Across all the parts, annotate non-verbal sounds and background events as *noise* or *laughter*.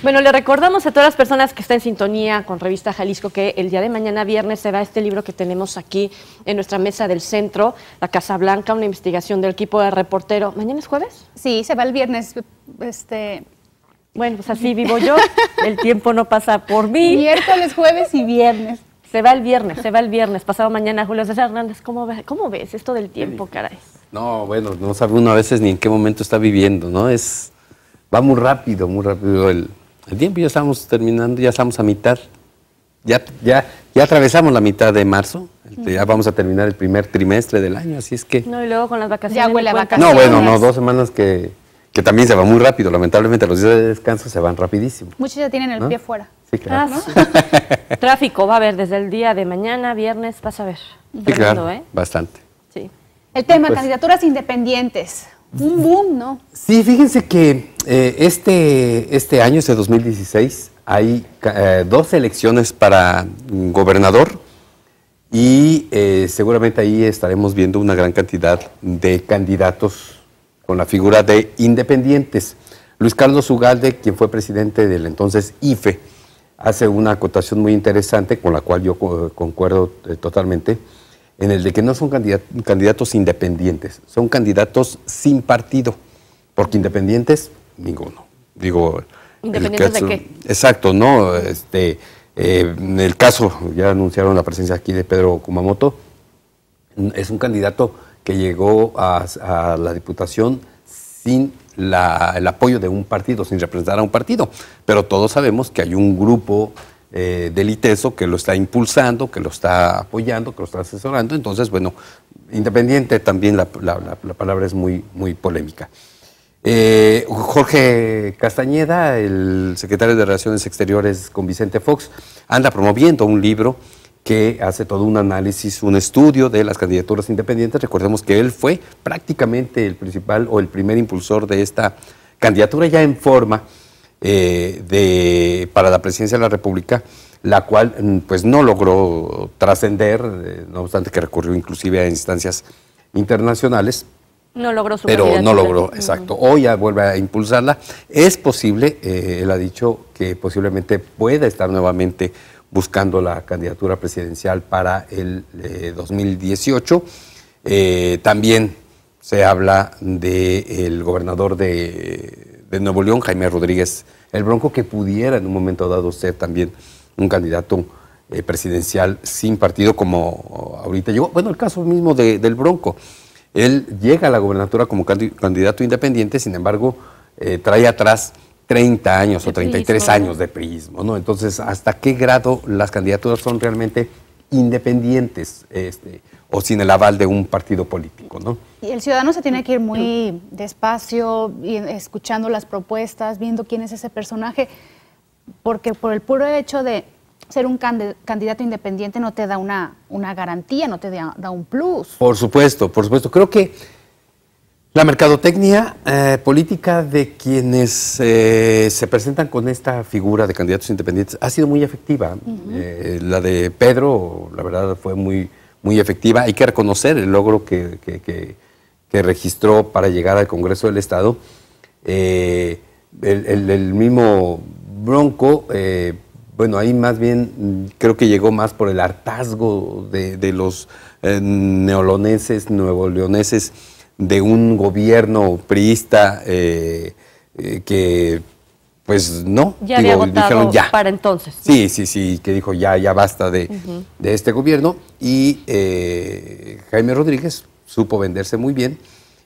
Bueno, le recordamos a todas las personas que están en sintonía con Revista Jalisco que el día de mañana viernes se va este libro que tenemos aquí en nuestra mesa del centro, La Casa Blanca, una investigación del equipo de reportero. ¿Mañana es jueves? Sí, se va el viernes. Este, bueno, pues así vivo yo. El tiempo no pasa por mí. Miércoles, jueves y viernes. Se va el viernes, se va el viernes. Pasado mañana, Julio César Hernández, ¿cómo ves, cómo ves esto del tiempo, caray? No, bueno, no sabe uno a veces ni en qué momento está viviendo, ¿no? Es Va muy rápido, muy rápido el, el tiempo ya estamos terminando, ya estamos a mitad. Ya, ya, ya atravesamos la mitad de marzo, este, ya vamos a terminar el primer trimestre del año, así es que... No, y luego con las vacaciones. Ya huele a vacaciones. No, bueno, no, dos semanas que, que también se va muy rápido, lamentablemente los días de descanso se van rapidísimo. Muchos ya tienen el pie fuera. Sí, claro. Ah, *laughs* Tráfico va a haber desde el día de mañana, viernes, vas a ver. ¿eh? bastante. Sí. El tema, pues candidaturas independientes. Un boom, ¿no? Sí, fíjense que eh, este, este año, este 2016, hay eh, dos elecciones para gobernador y eh, seguramente ahí estaremos viendo una gran cantidad de candidatos con la figura de independientes. Luis Carlos Ugalde, quien fue presidente del entonces IFE, hace una acotación muy interesante con la cual yo concuerdo totalmente en el de que no son candidatos independientes, son candidatos sin partido, porque independientes, ninguno. Digo, ¿Independientes de qué? Exacto, ¿no? Este, en eh, el caso, ya anunciaron la presencia aquí de Pedro Kumamoto, es un candidato que llegó a, la Diputación sin el apoyo de un partido, sin representar a un partido. Pero todos sabemos que hay un grupo eh, del ITESO que lo está impulsando, que lo está apoyando, que lo está asesorando. Entonces, bueno, independiente también la, palabra es muy, muy polémica. Eh, Jorge Castañeda, el secretario de Relaciones Exteriores con Vicente Fox, anda promoviendo un libro que hace todo un análisis, un estudio de las candidaturas independientes. Recordemos que él fue prácticamente el principal o el primer impulsor de esta candidatura ya en forma. Eh, de, para la presidencia de la República, la cual mm, pues no logró trascender, eh, no obstante que recurrió inclusive a instancias internacionales. No logró su Pero no logró, exacto. Hoy ya vuelve a impulsarla. Es posible, eh, él ha dicho que posiblemente pueda estar nuevamente buscando la candidatura presidencial para el 2018. también se habla del el gobernador de de Nuevo León, Jaime Rodríguez, el Bronco, que pudiera en un momento dado ser también un candidato eh, presidencial sin partido como ahorita llegó. Bueno, el caso mismo del Bronco. Él llega a la gobernatura como candidato independiente, sin embargo, eh, trae atrás 30 años o 33 años de prismo, ¿no? Entonces, ¿hasta qué grado las candidaturas son realmente independientes? Este, o sin el aval de un partido político, ¿no? Y el ciudadano se tiene que ir muy despacio, escuchando las propuestas, viendo quién es ese personaje, porque por el puro hecho de ser un candidato independiente no te da una, garantía, no te da, un plus. Por supuesto, por supuesto. Creo que la mercadotecnia eh, política de quienes eh, se presentan con esta figura de candidatos independientes ha sido muy efectiva. Eh, la de Pedro, la verdad, fue muy muy efectiva. Hay que reconocer el logro que, registró para llegar al Congreso del Estado. Eh, el, mismo Bronco, eh, bueno, ahí más bien mm, creo que llegó más por el hartazgo de, los eh, neoloneses, leoneses de un gobierno priista que pues no. Ya Digo, había dijeron ya. para entonces. Sí, sí, sí, que dijo ya, ya basta de, este gobierno. Y eh, Jaime Rodríguez supo venderse muy bien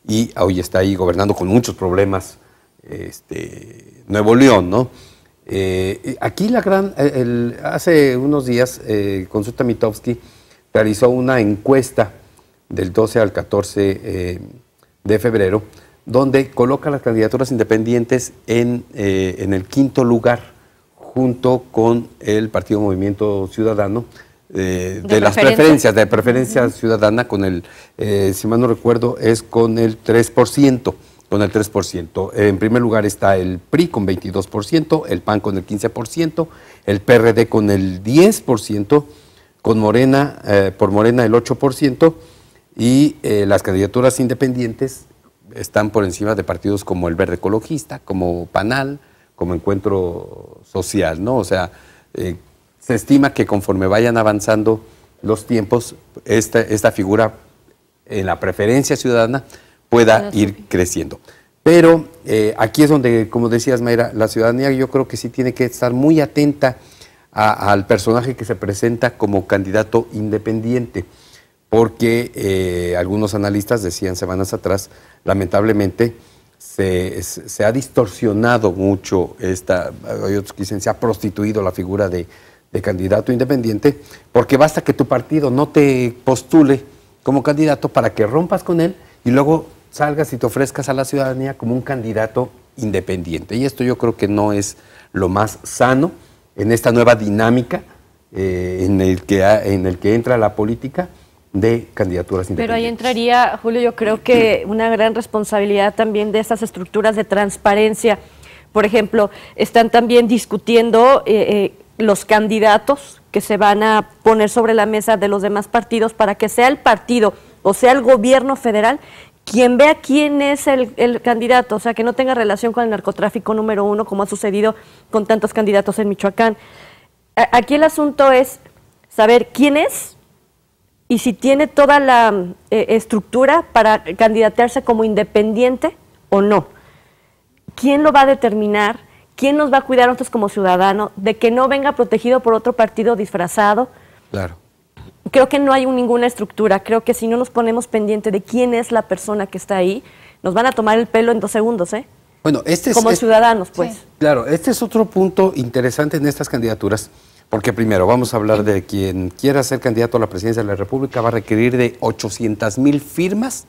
y hoy está ahí gobernando con muchos problemas este, Nuevo León, ¿no? Eh, aquí la gran, eh, hace unos días, Consulta Mitowski realizó una encuesta del 12 al 14 de febrero donde coloca las candidaturas independientes eh, en, el quinto lugar junto con el Partido Movimiento Ciudadano. Eh, de, las preferencias, de preferencia ciudadana con el, eh, si mal no recuerdo, es con el 3%, con el 3%. En primer lugar está el PRI con 22%, el PAN con el 15%, el PRD con el 10%, con Morena, por Morena el 8%, y las candidaturas independientes están por encima de partidos como el Verde Ecologista, como Panal, como Encuentro Social, ¿no? O sea, eh, se estima que conforme vayan avanzando los tiempos, esta, esta figura en la preferencia ciudadana pueda ir creciendo. Pero eh, aquí es donde, como decías, Mayra, la ciudadanía yo creo que sí tiene que estar muy atenta al personaje que se presenta como candidato independiente porque eh, algunos analistas decían semanas atrás, lamentablemente, se, ha distorsionado mucho esta, hay otros dicen, se ha prostituido la figura de, candidato independiente, porque basta que tu partido no te postule como candidato para que rompas con él y luego salgas y te ofrezcas a la ciudadanía como un candidato independiente. Y esto yo creo que no es lo más sano en esta nueva dinámica eh, en, el en el que entra la política de candidaturas independientes. Pero ahí entraría, Julio, yo creo que una gran responsabilidad también de estas estructuras de transparencia. Por ejemplo, están también discutiendo eh, eh, los candidatos que se van a poner sobre la mesa de los demás partidos para que sea el partido o sea el gobierno federal quien vea quién es el, candidato, o sea, que no tenga relación con el narcotráfico número uno, como ha sucedido con tantos candidatos en Michoacán. aquí el asunto es saber quién es y si tiene toda la eh, estructura para candidatearse como independiente o no. ¿Quién lo va a determinar? ¿Quién nos va a cuidar nosotros como ciudadanos de que no venga protegido por otro partido disfrazado? Claro. Creo que no hay ninguna estructura. Creo que si no nos ponemos pendiente de quién es la persona que está ahí, nos van a tomar el pelo en dos segundos, ¿eh? Bueno, este como ciudadanos, pues. Claro, este es otro punto interesante en estas candidaturas. Porque primero, vamos a hablar de quien quiera ser candidato a la presidencia de la República va a requerir de 800 mil firmas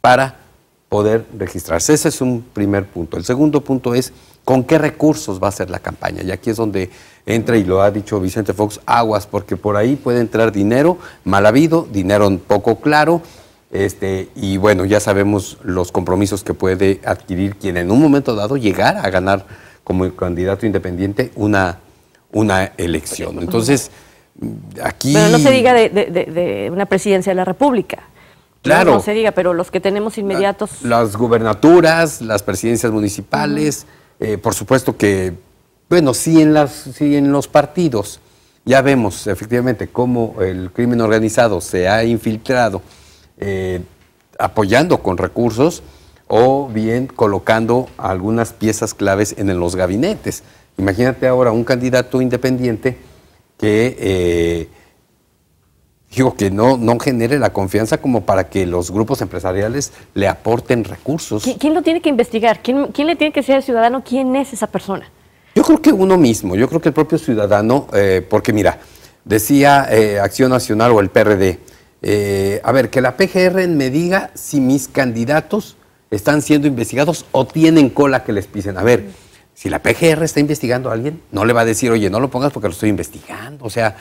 para poder registrarse. Ese es un primer punto. El segundo punto es con qué recursos va a ser la campaña. Y aquí es donde entra, y lo ha dicho Vicente Fox, aguas, porque por ahí puede entrar dinero mal habido, dinero poco claro, este, y bueno, ya sabemos los compromisos que puede adquirir quien en un momento dado llegara a ganar como candidato independiente una una elección. Entonces, aquí... Pero no se diga de, una presidencia de la República. Claro. No, se diga, pero los que tenemos inmediatos. las gubernaturas, las presidencias municipales, eh, por supuesto que, bueno, sí en, las, en los partidos. Ya vemos efectivamente cómo el crimen organizado se ha infiltrado eh, apoyando con recursos o bien colocando algunas piezas claves en los gabinetes. Imagínate ahora un candidato independiente que, eh, digo, que no, no genere la confianza como para que los grupos empresariales le aporten recursos. ¿Quién lo tiene que investigar? ¿Quién, le tiene que ser ciudadano quién es esa persona? Yo creo que uno mismo, yo creo que el propio ciudadano, eh, porque mira, decía eh, Acción Nacional o el PRD, a ver, que la PGR me diga si mis candidatos están siendo investigados o tienen cola que les pisen. A ver, si la PGR está investigando a alguien, no le va a decir, oye, no lo pongas porque lo estoy investigando. O sea,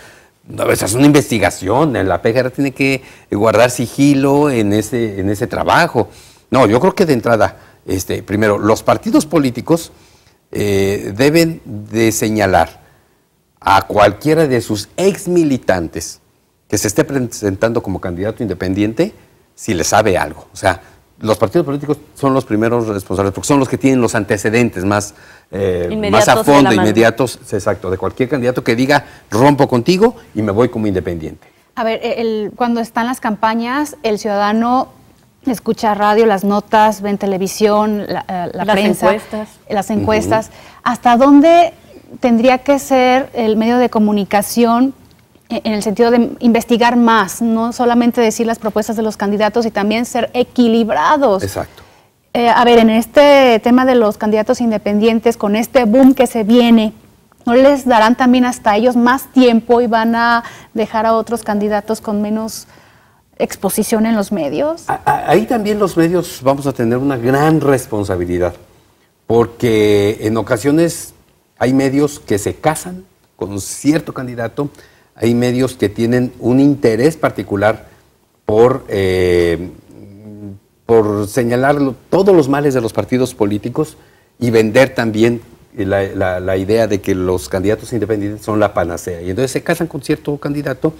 no, es una investigación. Eh, la PGR tiene que guardar sigilo en ese, en ese trabajo. No, yo creo que de entrada, este, primero, los partidos políticos eh, deben de señalar a cualquiera de sus ex militantes que se esté presentando como candidato independiente si le sabe algo. O sea, los partidos políticos son los primeros responsables, porque son los que tienen los antecedentes más, eh, más a fondo, inmediatos, exacto, de cualquier candidato que diga rompo contigo y me voy como independiente. A ver, eh, cuando están las campañas, el ciudadano escucha radio, las notas, ven televisión, eh, la, las prensa, encuestas. las encuestas. ¿Hasta dónde tendría que ser el medio de comunicación eh, en el sentido de investigar más, no solamente decir las propuestas de los candidatos y también ser equilibrados. Exacto. Eh, a ver, en este tema de los candidatos independientes, con este boom que se viene, ¿no les darán también hasta ellos más tiempo y van a dejar a otros candidatos con menos exposición en los medios? Ahí también los medios vamos a tener una gran responsabilidad, porque en ocasiones hay medios que se casan con cierto candidato, hay medios que tienen un interés particular por, eh, por señalar todos los males de los partidos políticos y vender también la, idea de que los candidatos independientes son la panacea. Y entonces se casan con cierto candidato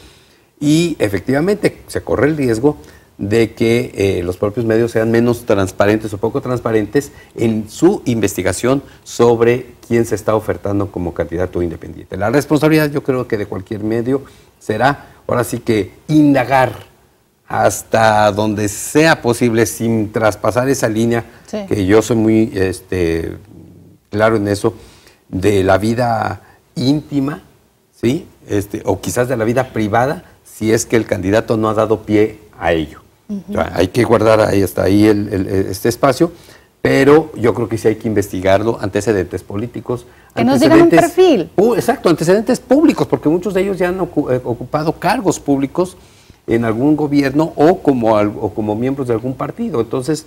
y efectivamente se corre el riesgo de que eh, los propios medios sean menos transparentes o poco transparentes en su investigación sobre quién se está ofertando como candidato independiente. La responsabilidad yo creo que de cualquier medio será ahora sí que indagar hasta donde sea posible sin traspasar esa línea, que yo soy muy este, claro en eso, de la vida íntima, ¿sí? Este, o quizás de la vida privada, si es que el candidato no ha dado pie a ello hay que guardar ahí, hasta ahí este espacio, pero yo creo que sí hay que investigarlo, antecedentes políticos. Que nos digan un perfil. exacto, antecedentes públicos, porque muchos de ellos ya han eh, ocupado cargos públicos en algún gobierno o como, o como miembros de algún partido. Entonces,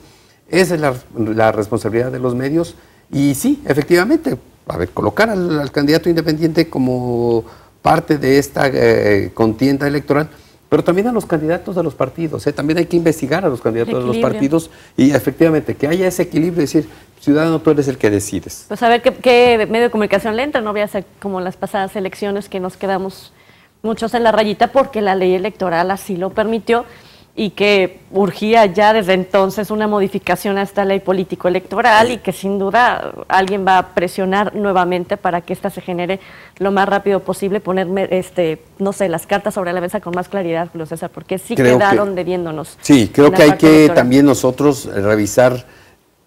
esa es la, responsabilidad de los medios. Y sí, efectivamente, a ver, colocar al, candidato independiente como parte de esta eh, contienda electoral pero también a los candidatos de los partidos. ¿eh? También hay que investigar a los candidatos de los partidos y efectivamente que haya ese equilibrio, decir, ciudadano, tú eres el que decides. Pues a ver qué, medio de comunicación le entra, no voy a ser como las pasadas elecciones que nos quedamos muchos en la rayita porque la ley electoral así lo permitió y que urgía ya desde entonces una modificación a esta ley político-electoral y que sin duda alguien va a presionar nuevamente para que ésta se genere lo más rápido posible, ponerme, este, no sé, las cartas sobre la mesa con más claridad, César, porque sí quedaron debiéndonos. Sí, creo que hay que también nosotros revisar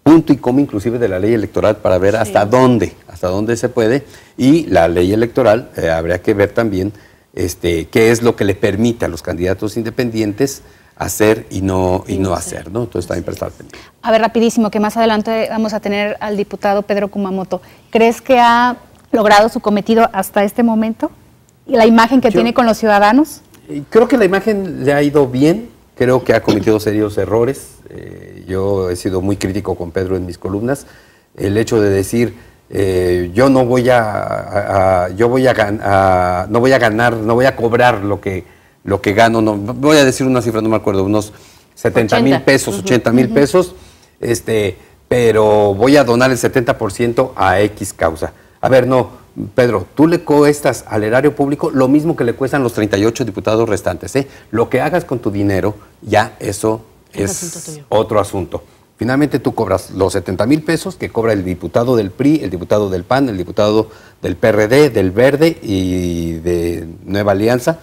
punto y coma inclusive de la ley electoral para ver hasta dónde, hasta dónde se puede y la ley electoral eh, habría que ver también este, qué es lo que le permite a los candidatos independientes hacer y no, y no hacer, ¿no? Entonces también prestar atención. A ver, rapidísimo, que más adelante vamos a tener al diputado Pedro Kumamoto. ¿Crees que ha logrado su cometido hasta este momento? ¿Y la imagen que tiene con los ciudadanos? Eh, creo que la imagen le ha ido bien, creo que ha cometido serios errores. Eh, yo he sido muy crítico con Pedro en mis columnas. El hecho de decir, eh, yo no voy a, yo voy no voy a ganar, no voy a cobrar lo que lo que gano, no, voy a decir una cifra, no me acuerdo, unos 70 mil pesos, 80 mil pesos, este, pero voy a donar el 70% a X causa. A ver, no, Pedro, tú le cuestas al erario público lo mismo que le cuestan los 38 diputados restantes. ¿eh? Lo que hagas con tu dinero, ya eso es, otro asunto. Finalmente tú cobras los 70 mil pesos que cobra el diputado del PRI, el diputado del PAN, el diputado del PRD, del Verde y de Nueva Alianza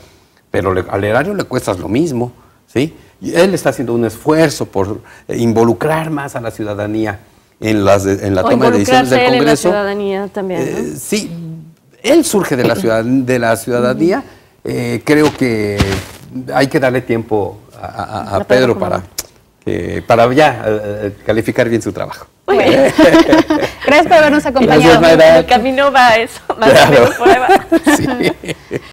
pero al erario le cuesta lo mismo, ¿sí? él está haciendo un esfuerzo por eh, involucrar más a la ciudadanía en, las, en la toma de decisiones del Congreso. En la ciudadanía también. Eh, sí, él surge de la, ciudad, de la ciudadanía. Eh, creo que hay que darle tiempo a, Pedro para, para ya calificar bien su trabajo. Muy *laughs* Gracias por habernos acompañado. El camino va a eso, más claro. menos *laughs* Sí. *laughs*